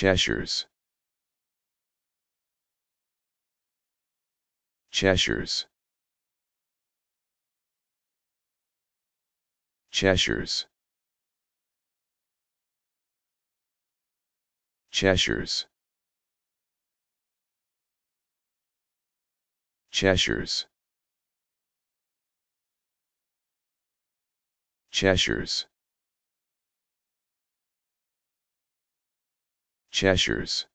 Cheshires. Cheshires. Cheshires. Cheshires. Cheshires. Cheshires. Cheshires.